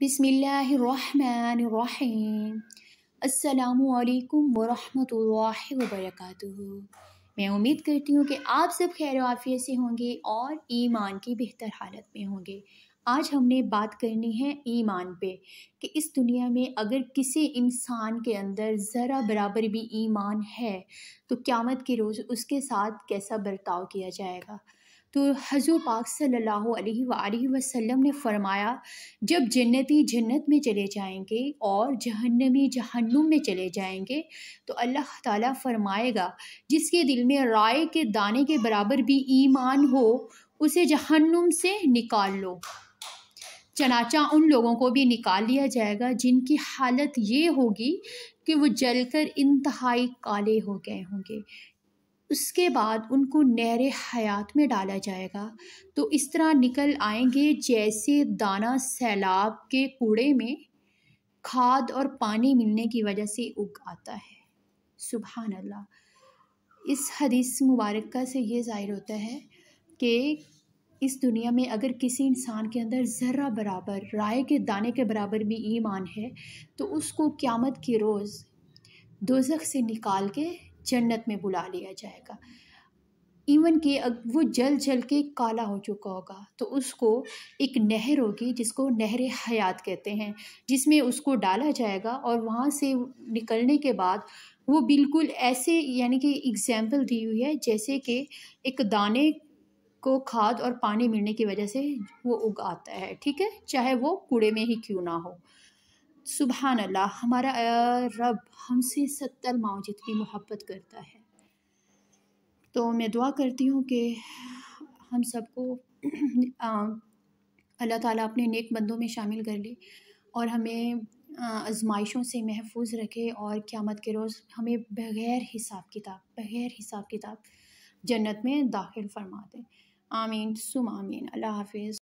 बिसमीम् अल्लाम वरहमतुल्लाह वबरकatuhu मैं उम्मीद करती हूँ कि आप सब खैर आफियत से होंगे और ईमान की बेहतर हालत में होंगे आज हमने बात करनी है ईमान पे कि इस दुनिया में अगर किसी इंसान के अंदर ज़रा बराबर भी ईमान है तो क़्यामत के रोज़ उसके साथ कैसा बर्ताव किया जाएगा तो हजू पाक सल्लल्लाहु अलैहि वसल्लम ने फरमाया जब जन्नती जन्नत में चले जाएंगे और जहन्नमी जहन्नुम में चले जाएंगे तो अल्लाह ताला फरमाएगा जिसके दिल में राय के दाने के बराबर भी ईमान हो उसे जहन्नुम से निकाल लो चनाचा उन लोगों को भी निकाल लिया जाएगा जिनकी हालत ये होगी कि वो जलकर इंतहाई काले हो गए होंगे उसके बाद उनको नहर हयात में डाला जाएगा तो इस तरह निकल आएंगे जैसे दाना सैलाब के कूड़े में खाद और पानी मिलने की वजह से उग आता है सुबह अल्लाह इस हदीस मुबारक से ये ज़ाहिर होता है कि इस दुनिया में अगर किसी इंसान के अंदर ज़र्रा बराबर राय के दाने के बराबर भी ईमान है तो उसको क़्यामत के रोज़ दोजख से निकाल के जन्नत में बुला लिया जाएगा इवन कि वो जल जल के काला हो चुका होगा तो उसको एक नहर होगी जिसको नहर हयात कहते हैं जिसमें उसको डाला जाएगा और वहाँ से निकलने के बाद वो बिल्कुल ऐसे यानी कि एग्ज़ाम्पल दी हुई है जैसे कि एक दाने को खाद और पानी मिलने की वजह से वो उगाता है ठीक है चाहे वो कूड़े में ही क्यों ना हो सुबहान अल्लाह हमारा रब हमसे सत्तर माओ जितनी मोहब्बत करता है तो मैं दुआ करती हूँ कि हम सबको अल्लाह ताला अपने नेक बंदों में शामिल कर ले और हमें आजमाइशों से महफूज रखे और क़्यामत के रोज़ हमें बग़ैर हिसाब किताब बग़ैर हिसाब किताब जन्नत में दाखिल फरमा दें आमीन सुम आमीन अल्लाह हाफिज़